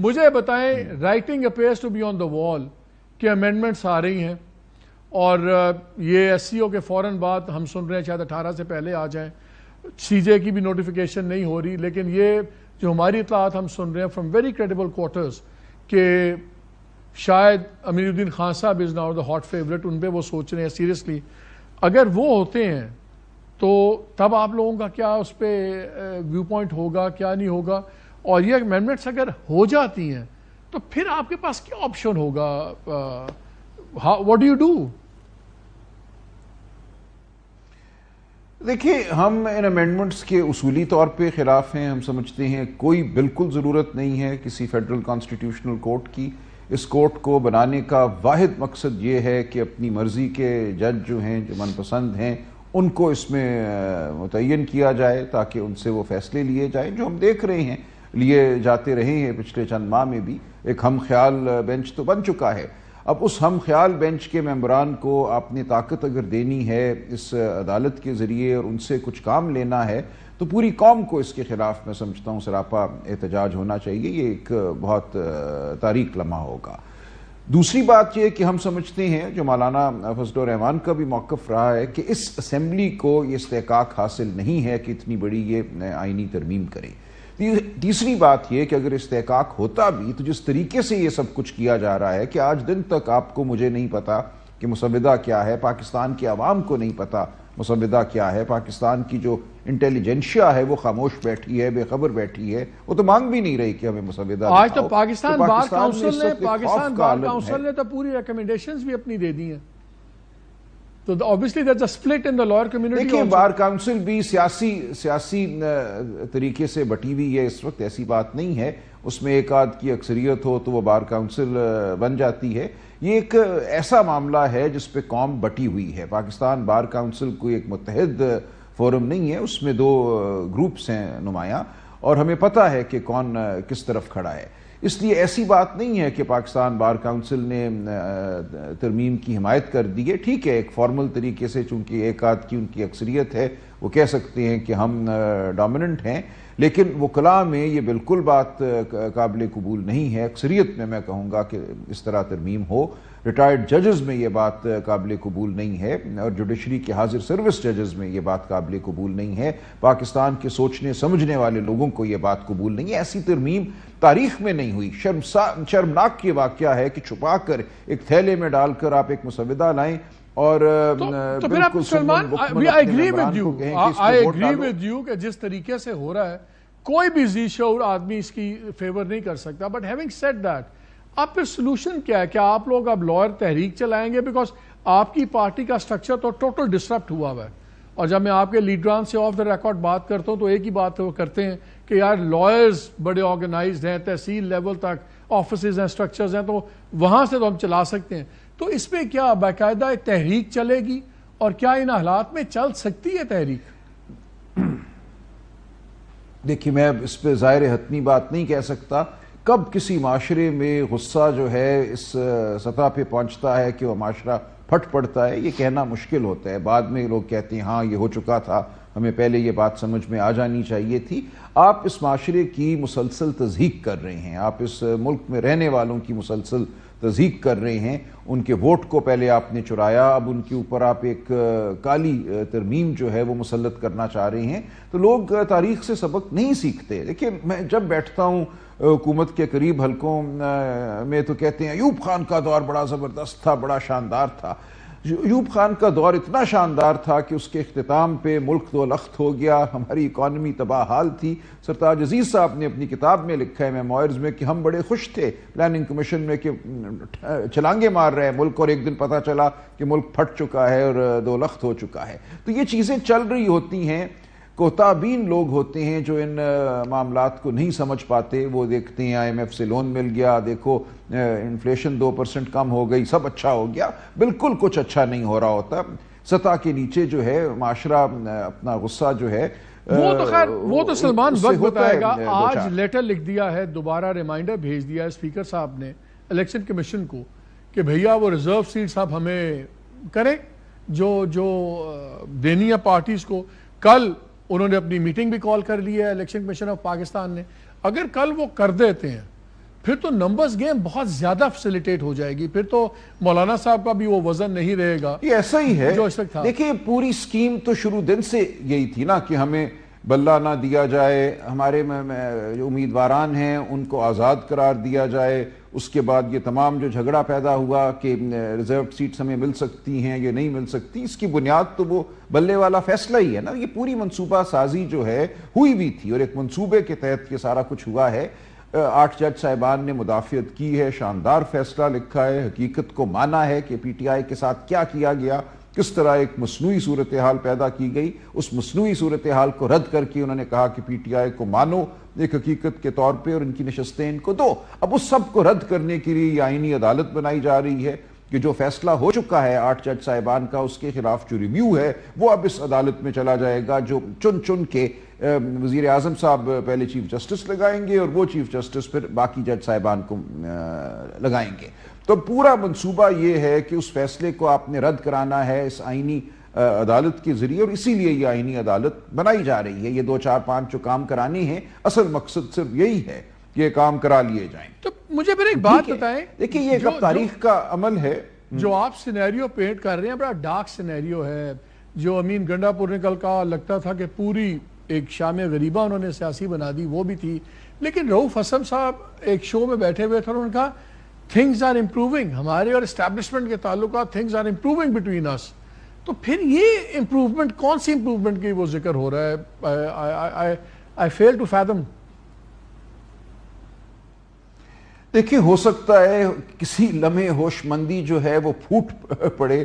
मुझे बताएं writing appears to be on the wall कि अमेंडमेंट्स आ रही हैं और ये एस के फौरन बाद हम सुन रहे हैं शायद अठारह से पहले आ जाए सी की भी नोटिफिकेशन नहीं हो रही लेकिन ये जो हमारी इतलात हम सुन रहे हैं फ्राम वेरी क्रेडिबल क्वार्टर्स के शायद Amiruddin Khan Sahab is now the hot favourite उन पर वो सोच रहे हैं सीरियसली अगर वो होते हैं तो तब आप लोगों का क्या उस पर व्यू पॉइंट होगा क्या नहीं होगा और ये अमेंडमेंट्स अगर हो जाती हैं तो फिर आपके पास क्या ऑप्शन होगा व्हाट डू यू डू देखिए हम इन अमेंडमेंट्स के उसूली तौर पे ख़िलाफ़ हैं हम समझते हैं कोई बिल्कुल ज़रूरत नहीं है किसी फेडरल कॉन्स्टिट्यूशनल कोर्ट की इस कोर्ट को बनाने का वाद मकसद ये है कि अपनी मर्ज़ी के जज जो हैं जो मनपसंद हैं उनको इसमें मुतन किया जाए ताकि उनसे वो फ़ैसले लिए जाए जो हम देख रहे हैं लिए जाते रहे हैं पिछले चंद माह में भी एक हम ख्याल बेंच तो बन चुका है अब उस हम ख्याल बेंच के मेम्बरान को आपने ताकत अगर देनी है इस अदालत के ज़रिए और उनसे कुछ काम लेना है तो पूरी कौम को इसके ख़िलाफ़ मैं समझता हूँ सरापा एहतजाज होना चाहिए ये एक बहुत तारीख लम्हा होगा दूसरी बात यह कि हम समझते हैं जो मौलाना फजल रहमान का भी मौक़ रहा है कि इस असम्बली को ये इसकाक हासिल नहीं है कि इतनी बड़ी ये आइनी तरमीम करें तीसरी बात यह कि अगर इस्तेकाक होता भी तो जिस तरीके से यह सब कुछ किया जा रहा है कि आज दिन तक आपको मुझे नहीं पता कि मुसविदा क्या है पाकिस्तान की आवाम को नहीं पता मुसविदा क्या है पाकिस्तान की जो इंटेलिजेंशिया है वो खामोश बैठी है बेखबर बैठी है वो तो मांग भी नहीं रही कि हमें मुसविदा आज तो पाकिस्तान, तो पाकिस्तान बार काउंसिल ने पाकिस्तान बार काउंसिल ने तो पूरी रिकमेंडेशंस भी अपनी दे दी हैं तो obviously that's a split in the lawyer community देखिए बार काउंसिल भी सियासी सियासी तरीके से बटी हुई है इस वक्त ऐसी बात नहीं है उसमें एक आध की अक्सरियत हो तो वो बार काउंसिल बन जाती है ये एक ऐसा मामला है जिस पे कौम बटी हुई है पाकिस्तान बार काउंसिल कोई एक मुतहद फोरम नहीं है उसमें दो ग्रुप्स हैं नुमाया और हमें पता है कि कौन किस तरफ खड़ा है इसलिए ऐसी बात नहीं है कि पाकिस्तान बार काउंसिल ने तरमीम की हिमायत कर दी है ठीक है एक फॉर्मल तरीके से चूंकि एक आध की उनकी अक्सरियत है वो कह सकती हैं कि हम डोमिनेंट हैं लेकिन वकला में ये बिल्कुल बात काबिल कबूल नहीं है अक्सरियत में मैं कहूँगा कि इस तरह तरमीम हो रिटायर्ड जजेस में ये बात काबिल कबूल नहीं है और जुडिशरी के हाजिर सर्विस जजेस में ये बात काबिल कबूल नहीं है पाकिस्तान के सोचने समझने वाले लोगों को ये बात कबूल नहीं है ऐसी तरमीम तारीख में नहीं हुई शर्मसा शर्मनाक ये वाक्य है कि छुपा कर एक थैले में डालकर आप एक मुसविदा लाएँ और तो, तो फिर आप Salman I agree with you I agree with you कि जिस तरीके से हो रहा है कोई भी जी शोर आदमी इसकी फेवर नहीं कर सकता बट हैविंग सेट दैट अब फिर सोल्यूशन क्या है क्या आप लोग अब लॉयर तहरीक चलाएंगे बिकॉज आपकी पार्टी का स्ट्रक्चर तो टोटल डिस्टर्ब हुआ हुआ है और जब मैं आपके लीडरान से ऑफ द रिकॉर्ड बात करता हूँ तो एक ही बात वो करते हैं कि यार लॉयर्स बड़े ऑर्गेनाइज हैं तहसील लेवल तक ऑफिस हैं स्ट्रक्चर्स हैं तो वहाँ से तो हम चला सकते हैं तो इस पर क्या बाकायदा तहरीक चलेगी और क्या इन हालात में चल सकती है तहरीक देखिए मैं इस पर ज़ाहिर हतमी बात नहीं कह सकता कब किसी माशरे में गुस्सा जो है इस सतह पे पहुंचता है कि वह माशरा फट पड़ता है ये कहना मुश्किल होता है बाद में लोग कहते हैं हाँ ये हो चुका था हमें पहले ये बात समझ में आ जानी चाहिए थी आप इस माशरे की मुसलसल तजहीक कर रहे हैं आप इस मुल्क में रहने वालों की मुसलसल तजीक कर रहे हैं उनके वोट को पहले आपने चुराया अब उनके ऊपर आप एक काली तरमीम जो है वो मुसलत करना चाह रहे हैं तो लोग तारीख से सबक नहीं सीखते देखिए मैं जब बैठता हूँ हुकूमत के करीब हल्कों में तो कहते हैं अयूब खान का दौर बड़ा ज़बरदस्त था बड़ा शानदार था यूब खान का दौर इतना शानदार था कि उसके अख्ताम पर मुल्क दो तो लख्त हो गया हमारी इकानमी तबाह हाल थी सरताज अजीज़ साहब ने अपनी किताब में लिखा है मेमोयर्स में कि हम बड़े खुश थे प्लानिंग कमीशन में कि छलांगे मार रहे हैं मुल्क और एक दिन पता चला कि मुल्क फट चुका है और दो लख्त हो चुका है तो ये चीज़ें चल रही होती हैं कोताबीन लोग होते हैं जो इन मामला को नहीं समझ पाते वो देखते हैं आई एम एफ से लोन मिल गया देखो इन्फ्लेशन दो परसेंट कम हो गई सब अच्छा हो गया बिल्कुल कुछ अच्छा नहीं हो रहा होता सतह के नीचे जो है माशरा अपना गुस्सा जो है वो तो खैर वो तो सलमान वक्त बताएगा आज लेटर लिख दिया है दोबारा रिमाइंडर भेज दिया है स्पीकर साहब ने इलेक्शन कमीशन को कि भैया वो रिजर्व सीट साहब हमें करें जो जो देनी है पार्टीज को कल उन्होंने अपनी मीटिंग भी कॉल कर ली है इलेक्शन कमीशन ऑफ पाकिस्तान ने अगर कल वो कर देते हैं फिर तो नंबर्स गेम बहुत ज्यादा फैसिलिटेट हो जाएगी फिर तो मौलाना साहब का भी वो वजन नहीं रहेगा ये ऐसा ही है जो था देखिए पूरी स्कीम तो शुरू दिन से यही थी ना कि हमें बल्ला ना दिया जाए हमारे उम्मीदवार हैं उनको आज़ाद करार दिया जाए उसके बाद ये तमाम जो झगड़ा पैदा हुआ कि रिजर्व सीट्स हमें मिल सकती हैं या नहीं मिल सकती इसकी बुनियाद तो वो बल्ले वाला फैसला ही है ना ये पूरी मनसूबा साजी जो है हुई भी थी और एक मनसूबे के तहत ये सारा कुछ हुआ है आठ जज साहिबान ने मुदाफियत की है शानदार फैसला लिखा है हकीकत को माना है कि आई के साथ क्या किया गया किस तरह एक मसनू सूरत हाल पैदा की गई उस मसनू सूरत हाल को रद्द करके उन्होंने कहा कि पी टी आई को मानो एक हकीकत के तौर पर और इनकी नशस्तें इनको दो अब उस सब को रद्द करने के लिए आइनी अदालत बनाई जा रही है कि जो फैसला हो चुका है आठ जज साहिबान का उसके खिलाफ जो रिव्यू है वो अब इस अदालत में चला जाएगा जो चुन चुन के वजीर अजम साहब पहले चीफ जस्टिस लगाएंगे और वो चीफ जस्टिस फिर बाकी जज साहिबान को लगाएंगे तो पूरा मनसूबा ये है कि उस फैसले को आपने रद्द कराना है इस आइनी अदालत के जरिए और इसीलिए ये आइनी अदालत बनाई जा रही है ये दो चार पांच जो काम करानी है असल मकसद सिर्फ यही है कि ये काम करा लिए जाए तो मुझे फिर एक बात बताएं देखिए ये जो, तारीख जो, का अमल है हम्म। जो आप सिनेरियो पेंट कर रहे हैं बड़ा डार्क सिनेरियो है जो अमीन गंडापुर ने कल कहा लगता था कि पूरी एक शाम गरीबा उन्होंने सियासी बना दी वो भी थी लेकिन रऊफ़ हसन साहब एक शो में बैठे हुए थे और उनका थिंग्स आर इम्प्रूविंग हमारे और इस्टेबलिशमेंट के तल्लु things are improving between us तो फिर ये इम्प्रूवमेंट कौन सी इम्प्रूवमेंट की वो जिक्र हो रहा है आई फेल टू फैदम देखिए हो सकता है किसी लम्हे होशमंदी जो है वो फूट पड़े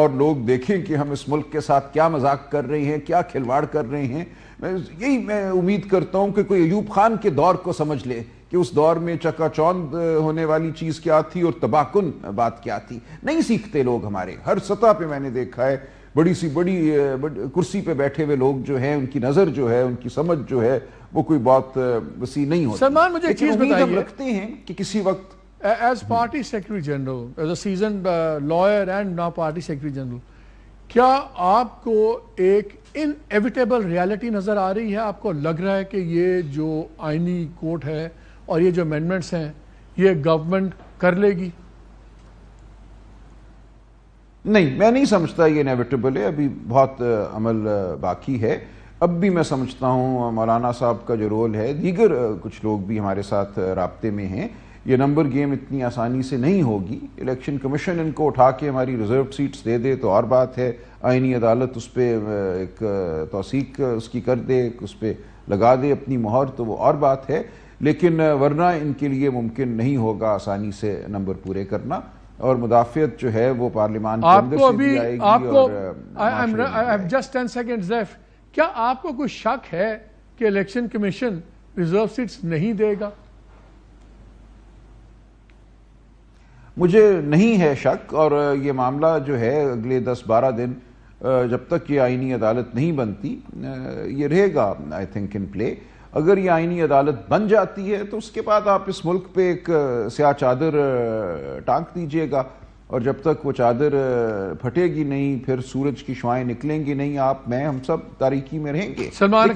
और लोग देखें कि हम इस मुल्क के साथ क्या मजाक कर रहे हैं क्या खिलवाड़ कर रहे हैं मैं यही मैं उम्मीद करता हूं कि कोई अयूब खान के दौर को समझ ले कि उस दौर में चकाचौंध होने वाली चीज़ क्या थी और तबाहकुन बात क्या थी नहीं सीखते लोग हमारे हर सतह पर मैंने देखा है बड़ी सी बड़ी, बड़ी कुर्सी पे बैठे हुए लोग जो हैं उनकी नज़र जो है उनकी समझ जो है वो कोई बात वसी नहीं होती सलमान मुझे एक चीज़ हम रखते हैं कि किसी वक्त as party secretary general as a season lawyer and now party secretary general क्या आपको एक इनएविटेबल रियलिटी नज़र आ रही है आपको लग रहा है कि ये जो आइनी कोर्ट है और ये जो अमेंडमेंट्स हैं ये गवर्नमेंट कर लेगी नहीं मैं नहीं समझता ये इनएविटेबल है अभी बहुत uh, अमल uh, बाकी है अब भी मैं समझता हूँ मौलाना साहब का जो रोल है दीगर uh, कुछ लोग भी हमारे साथ रबते में हैं ये नंबर गेम इतनी आसानी से नहीं होगी इलेक्शन कमीशन इनको उठा के हमारी रिजर्व सीट्स दे दे तो और बात है आइनी अदालत उस पर एक तोसीक उसकी कर दे उस पर लगा दे अपनी मोहर तो वो और बात है लेकिन वरना इनके लिए मुमकिन नहीं होगा आसानी से नंबर पूरे करना और मुदाफियत जो है वो पार्लियामान आपको अभी आपको जस्ट टेन क्या आपको कुछ शक है कि इलेक्शन कमीशन रिजर्व सीट्स नहीं देगा मुझे नहीं है शक और ये मामला जो है अगले दस बारह दिन जब तक ये आइनी अदालत नहीं बनती ये रहेगा आई थिंक इन प्ले अगर ये आइनी अदालत बन जाती है तो उसके बाद आप इस मुल्क पे एक स्या चादर टाँग दीजिएगा और जब तक वो चादर फटेगी नहीं फिर सूरज की शुआएं निकलेंगी नहीं आप मैं हम सब तारीखी में रहेंगे सलमान